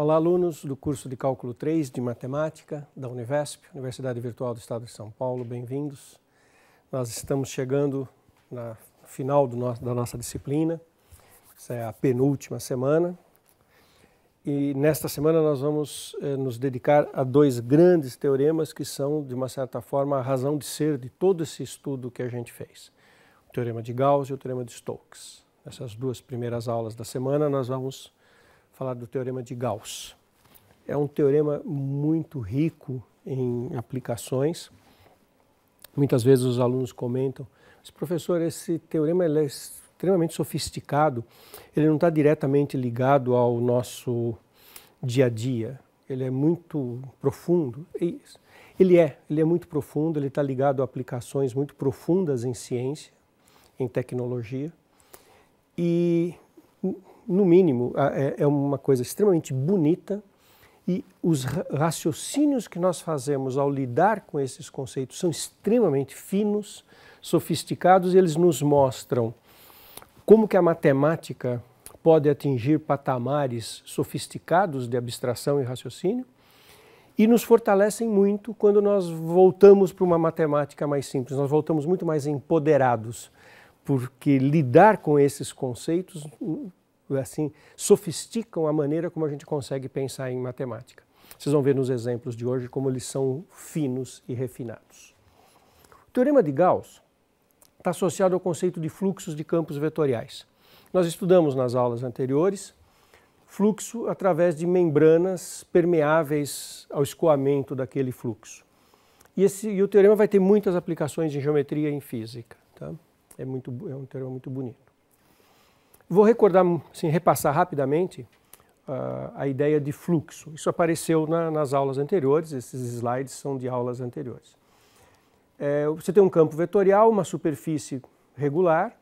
Olá, alunos do curso de Cálculo 3 de Matemática da Univesp, Universidade Virtual do Estado de São Paulo, bem-vindos. Nós estamos chegando na final da nossa disciplina, essa é a penúltima semana. E nesta semana nós vamos eh, nos dedicar a dois grandes teoremas que são, de uma certa forma, a razão de ser de todo esse estudo que a gente fez. O Teorema de Gauss e o Teorema de Stokes. Nessas duas primeiras aulas da semana nós vamos falar do teorema de Gauss. É um teorema muito rico em aplicações. Muitas vezes os alunos comentam, mas professor, esse teorema é extremamente sofisticado, ele não está diretamente ligado ao nosso dia a dia, ele é muito profundo. Ele é, ele é muito profundo, ele está ligado a aplicações muito profundas em ciência, em tecnologia. E no mínimo, é, é uma coisa extremamente bonita e os raciocínios que nós fazemos ao lidar com esses conceitos são extremamente finos, sofisticados, e eles nos mostram como que a matemática pode atingir patamares sofisticados de abstração e raciocínio e nos fortalecem muito quando nós voltamos para uma matemática mais simples, nós voltamos muito mais empoderados, porque lidar com esses conceitos né, assim, sofisticam a maneira como a gente consegue pensar em matemática. Vocês vão ver nos exemplos de hoje como eles são finos e refinados. O teorema de Gauss está associado ao conceito de fluxos de campos vetoriais. Nós estudamos nas aulas anteriores fluxo através de membranas permeáveis ao escoamento daquele fluxo. E, esse, e o teorema vai ter muitas aplicações em geometria e em física. Tá? É, muito, é um teorema muito bonito. Vou recordar, assim, repassar rapidamente uh, a ideia de fluxo. Isso apareceu na, nas aulas anteriores, esses slides são de aulas anteriores. É, você tem um campo vetorial, uma superfície regular,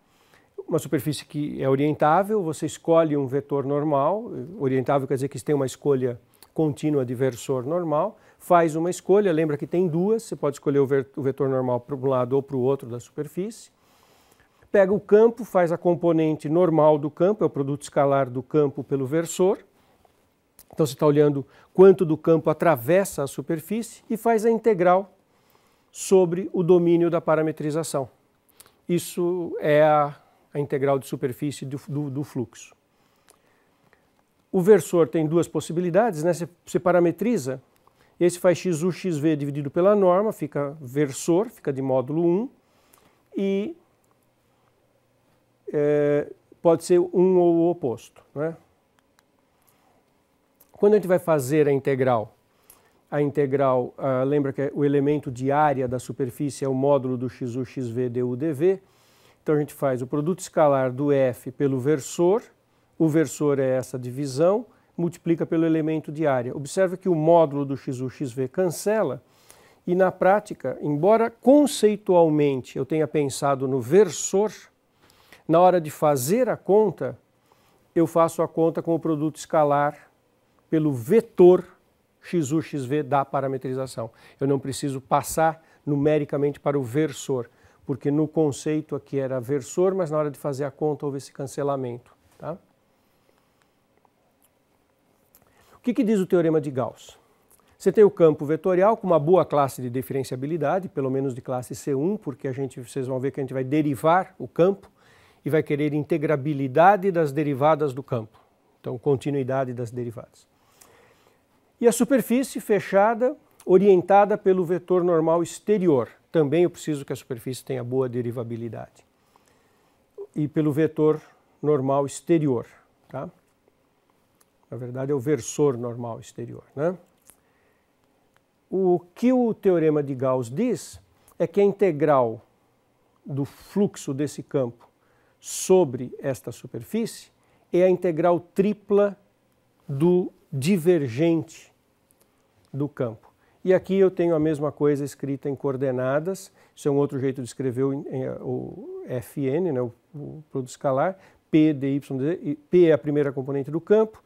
uma superfície que é orientável, você escolhe um vetor normal, orientável quer dizer que tem uma escolha contínua de versor normal, faz uma escolha, lembra que tem duas, você pode escolher o vetor normal para um lado ou para o outro da superfície, pega o campo, faz a componente normal do campo, é o produto escalar do campo pelo versor. Então você está olhando quanto do campo atravessa a superfície e faz a integral sobre o domínio da parametrização. Isso é a, a integral de superfície do, do, do, fluxo. O versor tem duas possibilidades, né? você, parametriza, esse faz x xv dividido pela norma, fica versor, fica de módulo 1, e é, pode ser um ou o oposto. Né? Quando a gente vai fazer a integral, a integral, ah, lembra que é o elemento de área da superfície é o módulo do x xv, du, dv. Então a gente faz o produto escalar do f pelo versor, o versor é essa divisão, multiplica pelo elemento de área. Observe que o módulo do x xv cancela, e na prática, embora conceitualmente eu tenha pensado no versor, na hora de fazer a conta, eu faço a conta com o produto escalar pelo vetor x x v da parametrização. Eu não preciso passar numericamente para o versor, porque no conceito aqui era versor, mas na hora de fazer a conta houve esse cancelamento. Tá? O que, que diz o teorema de Gauss? Você tem o campo vetorial com uma boa classe de diferenciabilidade, pelo menos de classe C1, porque a gente, vocês vão ver que a gente vai derivar o campo e vai querer integrabilidade das derivadas do campo, então continuidade das derivadas. E a superfície fechada, orientada pelo vetor normal exterior, também eu preciso que a superfície tenha boa derivabilidade, e pelo vetor normal exterior, tá? Na verdade é o versor normal exterior, né? O que o teorema de Gauss diz é que a integral do fluxo desse campo sobre esta superfície é a integral tripla do divergente do campo. E aqui eu tenho a mesma coisa escrita em coordenadas, isso é um outro jeito de escrever o, eh, Fn, né, o, produto escalar, P, dy, P é a primeira componente do campo,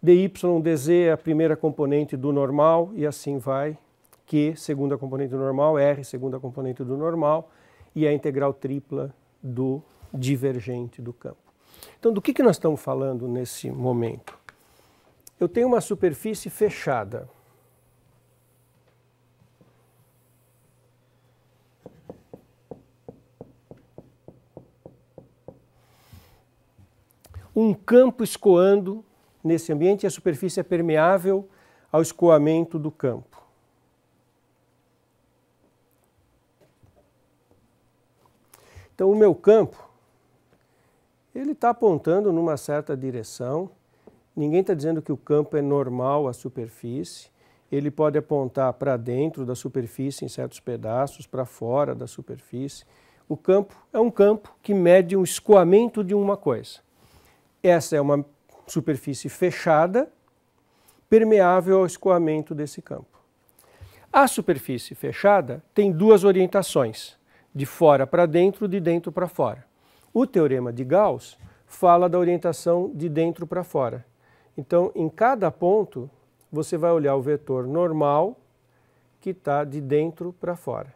dy, dz é a primeira componente do normal e assim vai, Q, segunda componente do normal, R, segunda componente do normal e a integral tripla do divergente do campo. Então, do que, que nós estamos falando nesse momento? Eu tenho uma superfície fechada. Um campo escoando nesse ambiente, e a superfície é permeável ao escoamento do campo. Então, o meu campo ele está apontando numa certa direção. Ninguém está dizendo que o campo é normal à superfície. Ele pode apontar para dentro da superfície em certos pedaços, para fora da superfície. O campo é um campo que mede um escoamento de uma coisa. Essa é uma superfície fechada, permeável ao escoamento desse campo. A superfície fechada tem duas orientações, de fora para dentro, de dentro para fora. O teorema de Gauss fala da orientação de dentro para fora. Então, em cada ponto, você vai olhar o vetor normal que está de dentro para fora.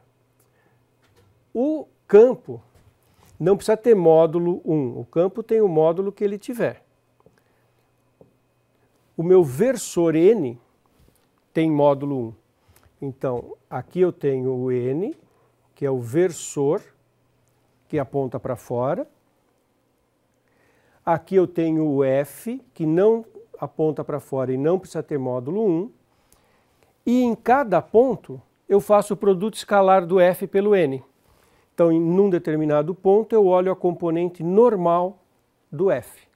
O campo não precisa ter módulo 1, o campo tem o módulo que ele tiver. O meu versor n tem módulo 1. Então, aqui eu tenho o n, que é o versor que aponta para fora. Aqui eu tenho o F, que não aponta para fora e não precisa ter módulo 1. E em cada ponto eu faço o produto escalar do F pelo N. Então, em um determinado ponto, eu olho a componente normal do F.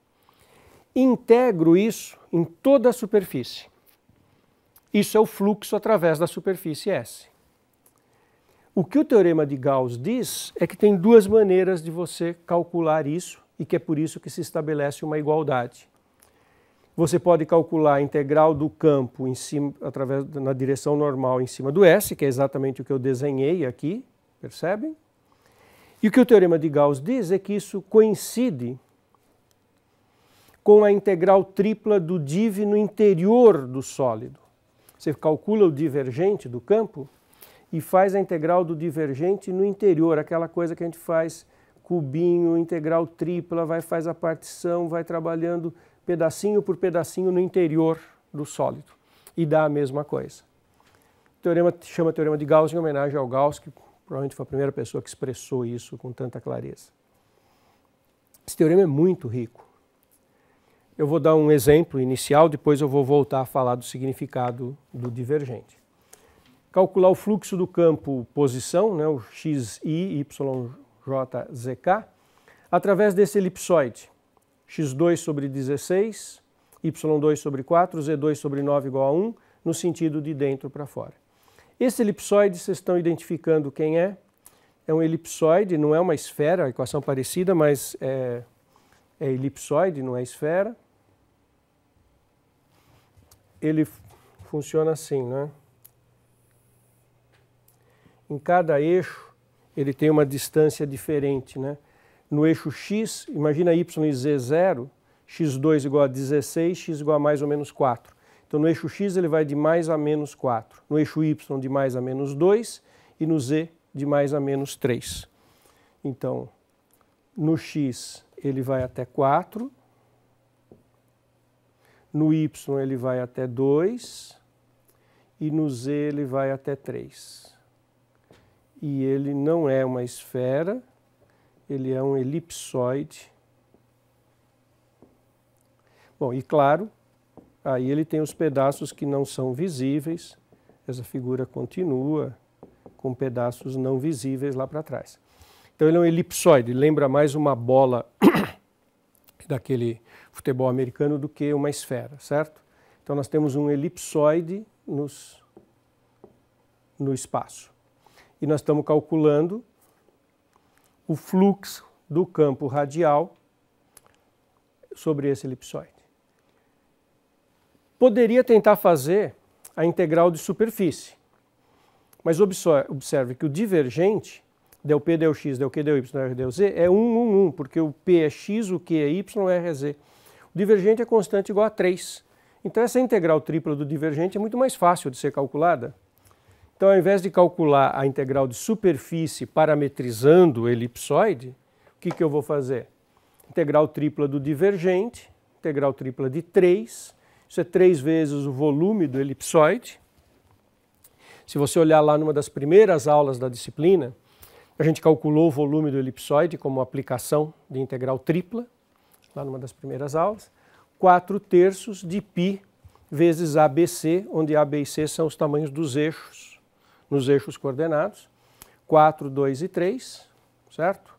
Integro isso em toda a superfície. Isso é o fluxo através da superfície S. O que o teorema de Gauss diz é que tem duas maneiras de você calcular isso e que é por isso que se estabelece uma igualdade. Você pode calcular a integral do campo em cima, através na direção normal em cima do S, que é exatamente o que eu desenhei aqui, percebem? E o que o teorema de Gauss diz é que isso coincide com a integral tripla do div no interior do sólido. Você calcula o divergente do campo e faz a integral do divergente no interior, aquela coisa que a gente faz cubinho, integral tripla, vai faz a partição, vai trabalhando pedacinho por pedacinho no interior do sólido e dá a mesma coisa. O teorema chama teorema de Gauss em homenagem ao Gauss, que provavelmente foi a primeira pessoa que expressou isso com tanta clareza. Esse teorema é muito rico. Eu vou dar um exemplo inicial, depois eu vou voltar a falar do significado do divergente calcular o fluxo do campo posição, né, o xi, yjzk, através desse elipsoide, x2 sobre 16, y2 sobre 4, z2 sobre 9 igual a 1, no sentido de dentro para fora. Esse elipsoide, vocês estão identificando quem é? É um elipsoide, não é uma esfera, equação parecida, mas é, é elipsoide, não é esfera. Ele funciona assim, né? em cada eixo ele tem uma distância diferente. Né? No eixo x, imagina y e z zero, x2 igual a 16, x igual a mais ou menos 4. Então no eixo x ele vai de mais a menos 4, no eixo y de mais a menos 2 e no z de mais a menos 3. Então no x ele vai até 4, no y ele vai até 2 e no z ele vai até 3 e ele não é uma esfera, ele é um elipsoide. Bom, e claro, aí ele tem os pedaços que não são visíveis, essa figura continua com pedaços não visíveis lá para trás. Então ele é um elipsoide, lembra mais uma bola daquele futebol americano do que uma esfera, certo? Então nós temos um elipsoide nos, no espaço e nós estamos calculando o fluxo do campo radial sobre esse elipsoide. Poderia tentar fazer a integral de superfície, mas observe que o divergente, del P, del X, del Q, del Y, R, del Z, é 1, 1, 1, porque o P é X, o Q é Y, o R é Z. O divergente é constante igual a 3. Então essa integral tripla do divergente é muito mais fácil de ser calculada então, ao invés de calcular a integral de superfície parametrizando o elipsoide, o que, que eu vou fazer? Integral tripla do divergente, integral tripla de 3, isso é 3 vezes o volume do elipsoide. Se você olhar lá numa das primeiras aulas da disciplina, a gente calculou o volume do elipsoide como aplicação de integral tripla, lá numa das primeiras aulas. 4 terços de π vezes ABC, onde abc são os tamanhos dos eixos nos eixos coordenados, 4, 2 e 3, certo?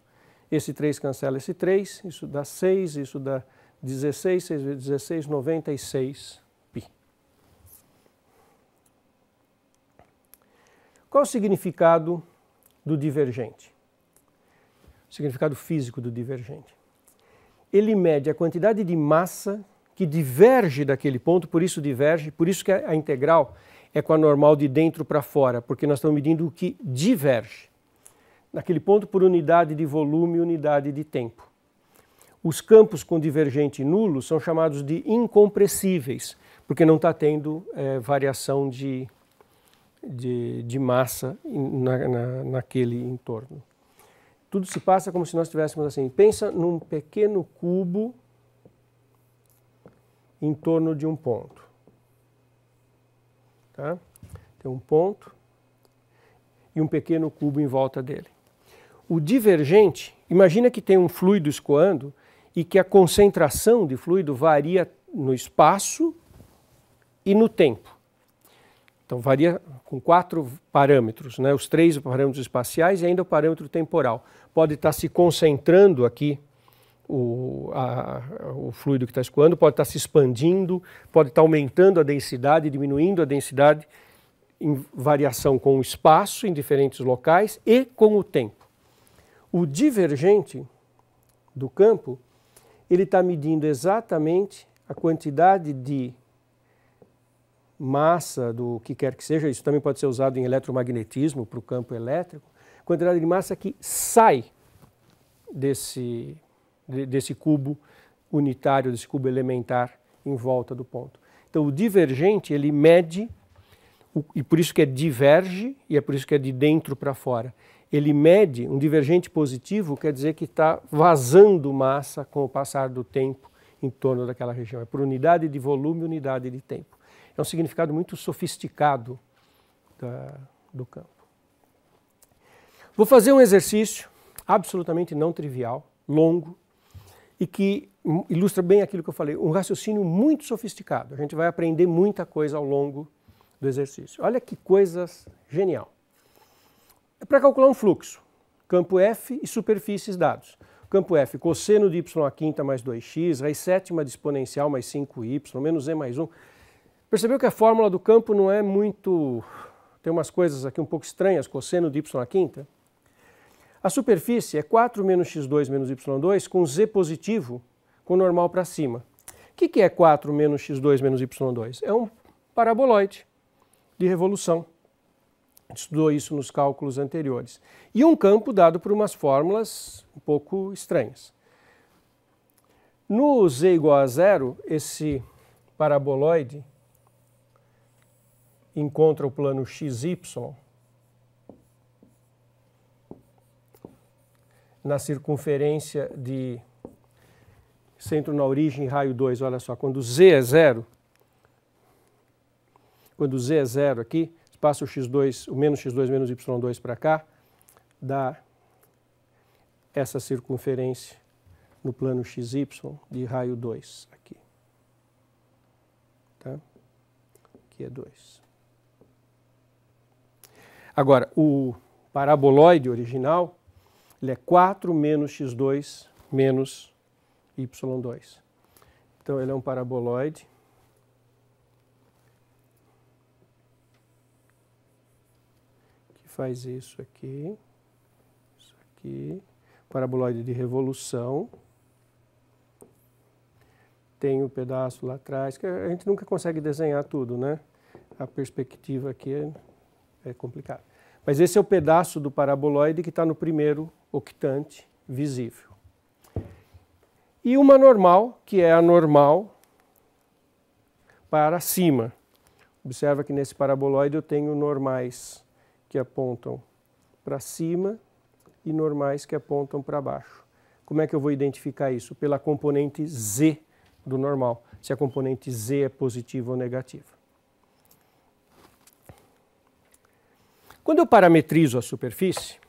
Esse 3 cancela esse 3, isso dá 6, isso dá 16, 6 vezes 16, 96 π. Qual o significado do divergente? O significado físico do divergente. Ele mede a quantidade de massa que diverge daquele ponto, por isso diverge, por isso que a integral é com a normal de dentro para fora, porque nós estamos medindo o que diverge. Naquele ponto, por unidade de volume e unidade de tempo. Os campos com divergente nulo são chamados de incompressíveis, porque não está tendo é, variação de, de, de massa na, na, naquele entorno. Tudo se passa como se nós tivéssemos assim. Pensa num pequeno cubo em torno de um ponto. Tá? Tem um ponto e um pequeno cubo em volta dele. O divergente, imagina que tem um fluido escoando e que a concentração de fluido varia no espaço e no tempo. Então varia com quatro parâmetros, né? os três parâmetros espaciais e ainda o parâmetro temporal. Pode estar se concentrando aqui o, a, o fluido que está escoando, pode estar tá se expandindo, pode estar tá aumentando a densidade, diminuindo a densidade em variação com o espaço em diferentes locais e com o tempo. O divergente do campo, ele está medindo exatamente a quantidade de massa do que quer que seja, isso também pode ser usado em eletromagnetismo para o campo elétrico, quantidade de massa que sai desse desse cubo unitário, desse cubo elementar em volta do ponto. Então o divergente ele mede e por isso que é diverge e é por isso que é de dentro para fora. Ele mede um divergente positivo quer dizer que está vazando massa com o passar do tempo em torno daquela região. É por unidade de volume, unidade de tempo. É um significado muito sofisticado da, do campo. Vou fazer um exercício absolutamente não trivial, longo, e que ilustra bem aquilo que eu falei, um raciocínio muito sofisticado. A gente vai aprender muita coisa ao longo do exercício. Olha que coisas genial. É para calcular um fluxo, campo F e superfícies dados. Campo F, cosseno de y à quinta mais 2x, raiz sétima de exponencial mais 5y, menos z mais 1. Percebeu que a fórmula do campo não é muito... Tem umas coisas aqui um pouco estranhas, cosseno de y à quinta? A superfície é 4 menos x2 menos y2 com z positivo com normal para cima. O que, que é 4 menos x2 menos y2? É um paraboloide de revolução. Estudou isso nos cálculos anteriores. E um campo dado por umas fórmulas um pouco estranhas. No z igual a zero, esse paraboloide encontra o plano xy na circunferência de centro na origem, raio 2, olha só, quando Z é zero, quando Z é zero aqui, passa o x2, o menos x2 menos y2 para cá, dá essa circunferência no plano xy de raio 2 aqui. Tá? Aqui é 2. Agora, o paraboloide original ele é 4 menos x2 menos y2. Então ele é um paraboloide. Que faz isso aqui, isso aqui. Paraboloide de revolução. Tem o um pedaço lá atrás, que a gente nunca consegue desenhar tudo, né? A perspectiva aqui é, é complicada. Mas esse é o pedaço do paraboloide que está no primeiro octante visível. E uma normal, que é a normal para cima. Observa que nesse paraboloide eu tenho normais que apontam para cima e normais que apontam para baixo. Como é que eu vou identificar isso? Pela componente Z do normal, se a componente Z é positiva ou negativa. Quando eu parametrizo a superfície,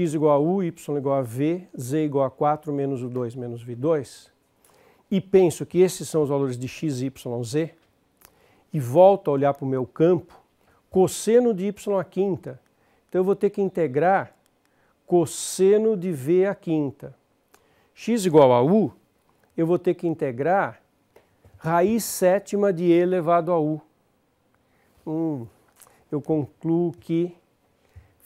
x igual a u, y igual a v, z igual a 4 menos u2 menos v2, e penso que esses são os valores de x, y, z, e volto a olhar para o meu campo, cosseno de y à quinta. Então eu vou ter que integrar cosseno de v à quinta. x igual a u, eu vou ter que integrar raiz sétima de e elevado a u. Hum, eu concluo que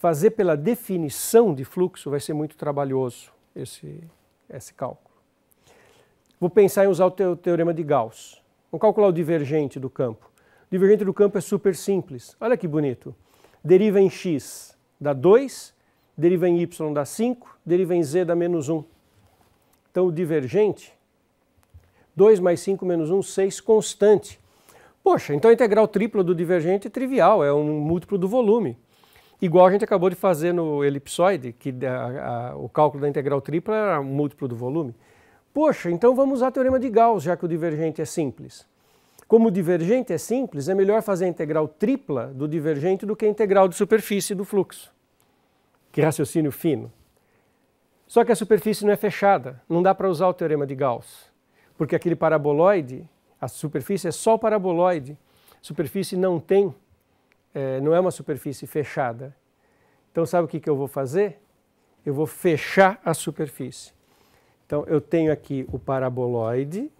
fazer pela definição de fluxo vai ser muito trabalhoso esse, esse cálculo. Vou pensar em usar o teorema de Gauss. Vamos calcular o divergente do campo. O divergente do campo é super simples. Olha que bonito. Deriva em x dá 2, deriva em y dá 5, deriva em z dá menos 1. Então o divergente, 2 mais 5 menos 1, 6, constante. Poxa, então a integral tripla do divergente é trivial, é um múltiplo do volume. Igual a gente acabou de fazer no elipsoide, que a, a, o cálculo da integral tripla era múltiplo do volume. Poxa, então vamos usar o teorema de Gauss, já que o divergente é simples. Como o divergente é simples, é melhor fazer a integral tripla do divergente do que a integral de superfície do fluxo. Que raciocínio fino. Só que a superfície não é fechada, não dá para usar o teorema de Gauss, porque aquele paraboloide, a superfície é só paraboloide, a superfície não tem é, não é uma superfície fechada. Então, sabe o que, que eu vou fazer? Eu vou fechar a superfície. Então, eu tenho aqui o paraboloide.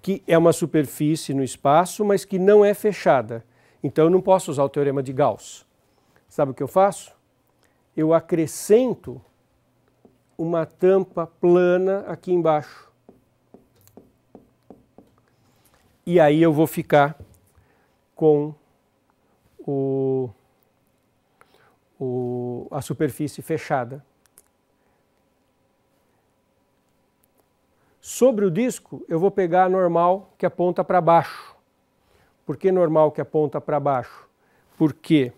Que é uma superfície no espaço, mas que não é fechada. Então, eu não posso usar o teorema de Gauss Sabe o que eu faço? Eu acrescento uma tampa plana aqui embaixo. E aí eu vou ficar com o, o, a superfície fechada. Sobre o disco, eu vou pegar a normal que aponta para baixo. Por que normal que aponta para baixo? Porque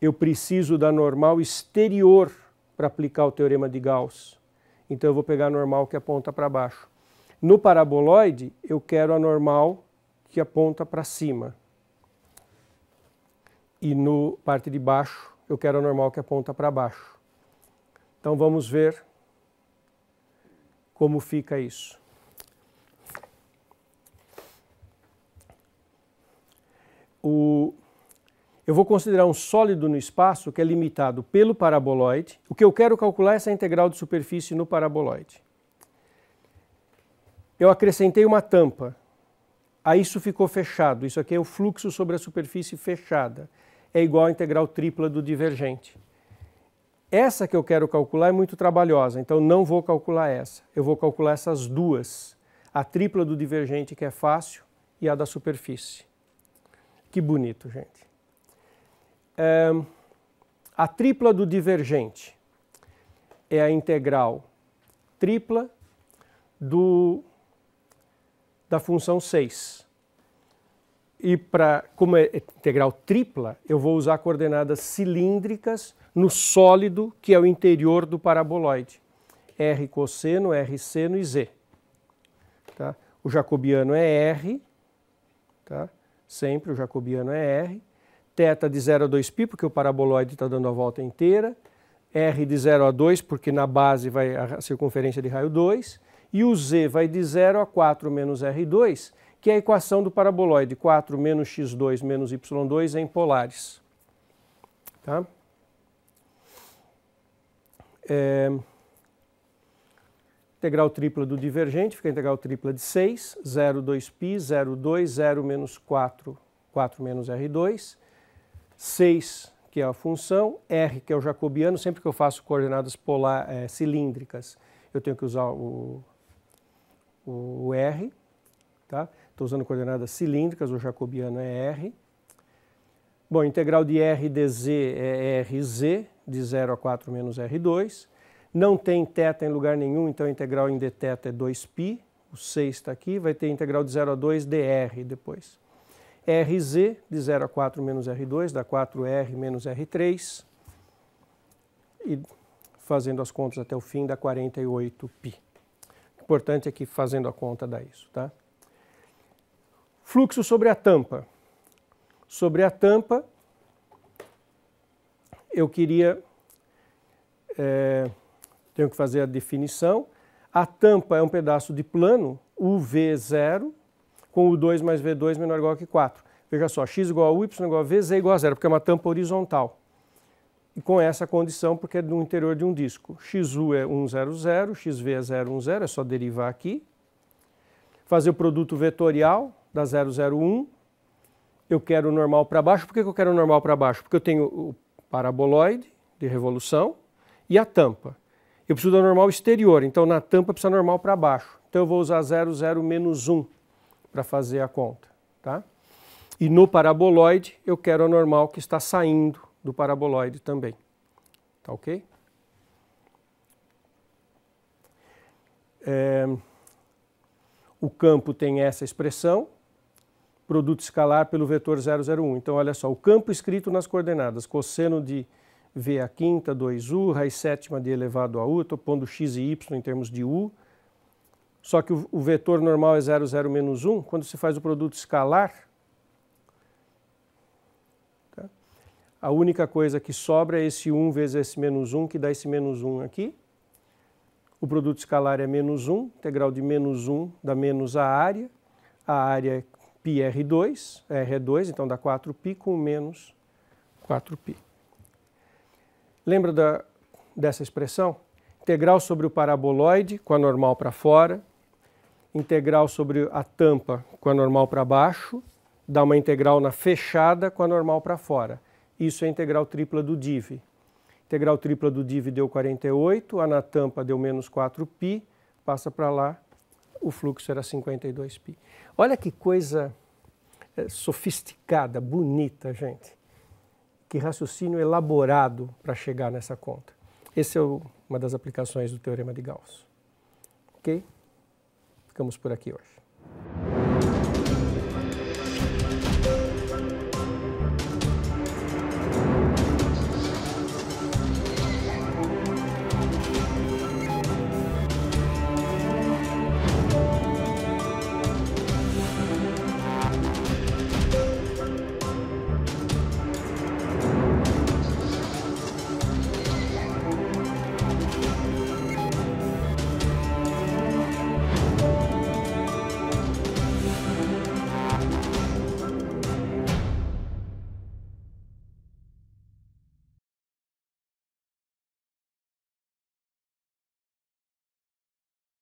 eu preciso da normal exterior para aplicar o teorema de Gauss. Então eu vou pegar a normal que aponta para baixo. No paraboloide, eu quero a normal que aponta para cima. E no parte de baixo, eu quero a normal que aponta para baixo. Então vamos ver como fica isso. O eu vou considerar um sólido no espaço que é limitado pelo paraboloide. O que eu quero calcular é essa integral de superfície no paraboloide. Eu acrescentei uma tampa. Aí isso ficou fechado. Isso aqui é o fluxo sobre a superfície fechada. É igual à integral tripla do divergente. Essa que eu quero calcular é muito trabalhosa, então não vou calcular essa. Eu vou calcular essas duas. A tripla do divergente, que é fácil, e a da superfície. Que bonito, gente a tripla do divergente é a integral tripla do, da função 6. E para, como é integral tripla, eu vou usar coordenadas cilíndricas no sólido, que é o interior do paraboloide. R cosseno, R seno e Z. Tá? O jacobiano é R, tá? sempre o jacobiano é R θ de 0 a 2π, porque o paraboloide está dando a volta inteira, r de 0 a 2, porque na base vai a circunferência de raio 2, e o z vai de 0 a 4 menos r2, que é a equação do paraboloide, 4 menos x2 menos y2 é em polares. Tá? É... Integral tripla do divergente, fica a integral tripla de 6, 0, 2π, 0, 2, 0 menos 4, 4 menos r2, 6, que é a função, R, que é o jacobiano, sempre que eu faço coordenadas polar, é, cilíndricas, eu tenho que usar o, o R, tá? Estou usando coordenadas cilíndricas, o jacobiano é R. Bom, integral de R dz é Rz, de 0 a 4 menos R2. Não tem θ em lugar nenhum, então a integral em dθ é 2π, o 6 está aqui, vai ter integral de 0 a 2 dr depois. RZ, de 0 a 4 menos R2, dá 4R menos R3. E fazendo as contas até o fim, dá 48π. O importante é que fazendo a conta dá isso, tá? Fluxo sobre a tampa. Sobre a tampa, eu queria... É, tenho que fazer a definição. A tampa é um pedaço de plano, UV0, com o 2 mais V2 menor ou igual que 4. Veja só, x igual a y igual a v, z igual a zero, porque é uma tampa horizontal. E com essa condição, porque é no interior de um disco. xu é 1, 0, 0, xv é 0, 1, 0, é só derivar aqui. Fazer o produto vetorial da 0, 0, 1. Eu quero o normal para baixo. Por que eu quero o normal para baixo? Porque eu tenho o paraboloide de revolução e a tampa. Eu preciso da normal exterior, então na tampa precisa normal para baixo. Então eu vou usar 0, 0, menos 1 para fazer a conta. Tá? E no paraboloide eu quero a normal que está saindo do paraboloide também. Tá ok? É, o campo tem essa expressão, produto escalar pelo vetor 001. Então, olha só, o campo escrito nas coordenadas, cosseno de V a quinta, 2U, raiz sétima de elevado a U, estou pondo X e Y em termos de U, só que o vetor normal é 0, 0, menos 1, quando se faz o produto escalar, tá? a única coisa que sobra é esse 1 vezes esse menos 1, que dá esse menos 1 aqui. O produto escalar é menos 1, integral de menos 1 dá menos a área. A área é πr2, r é 2, então dá 4π com menos 4π. Lembra da, dessa expressão? Integral sobre o paraboloide, com a normal para fora, integral sobre a tampa com a normal para baixo, dá uma integral na fechada com a normal para fora. Isso é integral tripla do div. Integral tripla do div deu 48, a na tampa deu menos 4π, passa para lá, o fluxo era 52π. Olha que coisa eh, sofisticada, bonita, gente. Que raciocínio elaborado para chegar nessa conta. Essa é o, uma das aplicações do Teorema de Gauss. ok? Ficamos por aqui hoje.